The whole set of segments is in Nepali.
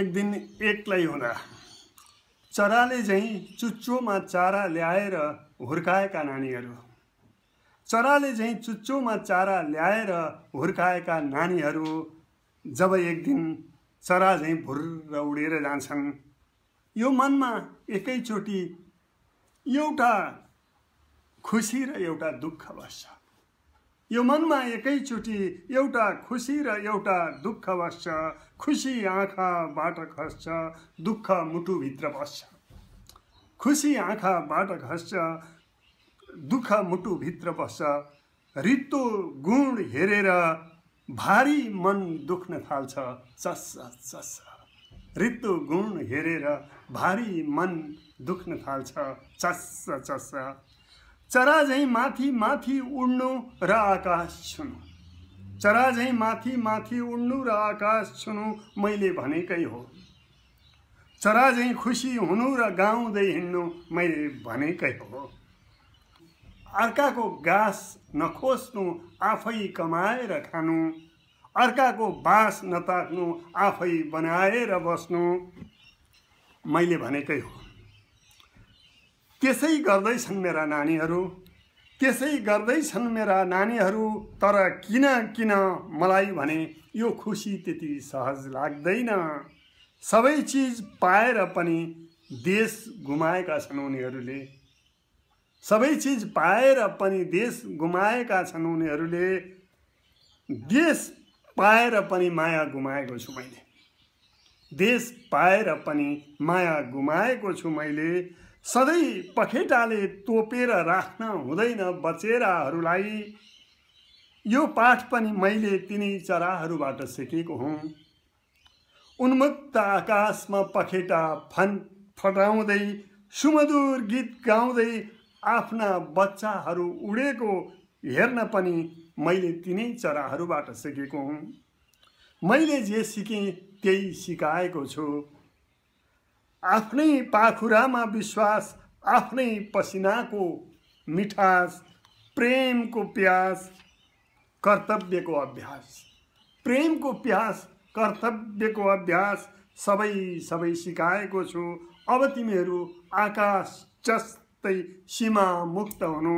एक दिन एक्लै हुँदा चराले चाहिँ चुच्चोमा चारा ल्याएर हुर्काएका नानीहरू चराले चाहिँ चुच्चोमा चारा ल्याएर हुर्काएका नानीहरू जब एक दिन चरा झैँ भुर्र उडेर जान्छन् यो मनमा एकैचोटि एउटा खुसी र एउटा दुःख बस्छ यो मनमा एकैचोटि एउटा खुसी र एउटा दुःख बस्छ खुसी आँखाबाट खस्छ दुःख मुटुभित्र बस्छ खुसी आँखाबाट खस्छ दुःख मुटुभित्र बस्छ रित्तो गुण हेरेर भारी मन दुख्न थाल्छ चस् चस् रित्तो गुण हेरेर भारी मन दुख्न थाल्छ चस् चस् चरा झैँ माथि माथि उड्नु र आकाश छुनु चरा झैँ माथि माथि उड्नु र आकाश छुनु मैले भनेकै हो चरा झैँ खुसी हुनु र गाउँदै हिँड्नु मैले भनेकै हो अर्काको गाँस नखोस्नु आफै कमाएर खानु अर्काको बाँस नताक्नु आफै बनाएर बस्नु मैले भनेकै हो त्यसै गर्दैछन् मेरा नानीहरू त्यसै गर्दैछन् मेरा नानीहरू तर किन किन मलाई भने यो खुसी त्यति सहज लाग्दैन सबै चिज पाएर पनि देश गुमाएका छन् उनीहरूले सबै चिज पाएर पनि देश गुमाएका छन् उनीहरूले देश पाएर पनि माया गुमाएको छु मैले देश पाएर पनि माया गुमाएको छु मैले सधैँ पखेटाले तोपेर राख्न हुँदैन बचेराहरूलाई यो पाठ पनि मैले तिनै चराहरूबाट सिकेको हुँ उन्मुक्त आकाशमा पखेटा फन फटाउँदै सुमधुर गीत गाउँदै आफ्ना बच्चाहरू उडेको हेर्न पनि मैले तिनै चराहरूबाट सिकेको हुँ मैले जे सिकेँ त्यही सिकाएको छु आफ्नै पाखुरामा विश्वास आफ्नै पसिनाको मिठास प्रेमको प्यास कर्तव्यको अभ्यास प्रेमको प्यास कर्तव्यको अभ्यास सबै सबै सिकाएको छु अब तिमीहरू आकाश जस्तै सीमा मुक्त हुनु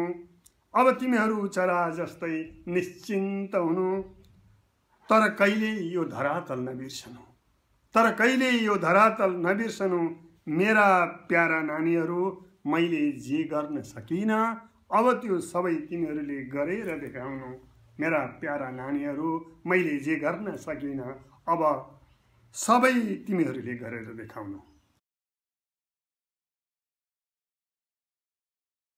अब तिमीहरू चरा जस्तै निश्चिन्त हुनु तर कहिले यो धरातल नबिर्सनु तर कहिले यो धरातल नबिर्सनु मेरा प्यारा नानीहरू मैले जे गर्न सकिनँ अब त्यो सबै तिमीहरूले गरेर देखाउनु मेरा प्यारा नानीहरू मैले जे गर्न सकिनँ अब सबै तिमीहरूले गरेर देखाउनु